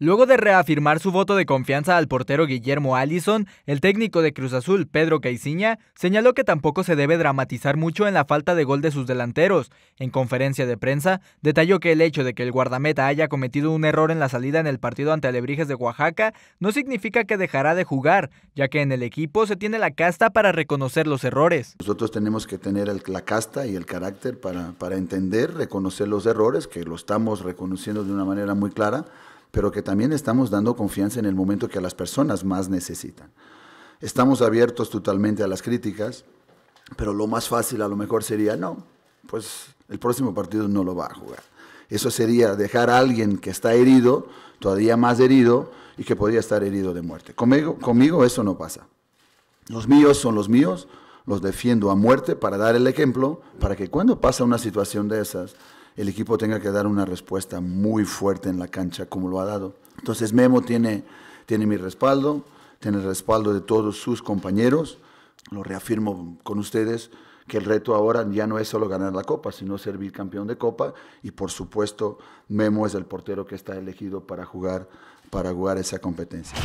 Luego de reafirmar su voto de confianza al portero Guillermo Allison, el técnico de Cruz Azul, Pedro Caiciña, señaló que tampoco se debe dramatizar mucho en la falta de gol de sus delanteros. En conferencia de prensa, detalló que el hecho de que el guardameta haya cometido un error en la salida en el partido ante Alebrijes de Oaxaca no significa que dejará de jugar, ya que en el equipo se tiene la casta para reconocer los errores. Nosotros tenemos que tener la casta y el carácter para, para entender, reconocer los errores, que lo estamos reconociendo de una manera muy clara pero que también estamos dando confianza en el momento que a las personas más necesitan. Estamos abiertos totalmente a las críticas, pero lo más fácil a lo mejor sería, no, pues el próximo partido no lo va a jugar. Eso sería dejar a alguien que está herido, todavía más herido, y que podría estar herido de muerte. Conmigo, conmigo eso no pasa. Los míos son los míos, los defiendo a muerte para dar el ejemplo, para que cuando pasa una situación de esas, el equipo tenga que dar una respuesta muy fuerte en la cancha como lo ha dado. Entonces Memo tiene, tiene mi respaldo, tiene el respaldo de todos sus compañeros. Lo reafirmo con ustedes que el reto ahora ya no es solo ganar la copa, sino ser campeón de copa y por supuesto Memo es el portero que está elegido para jugar para jugar esa competencia.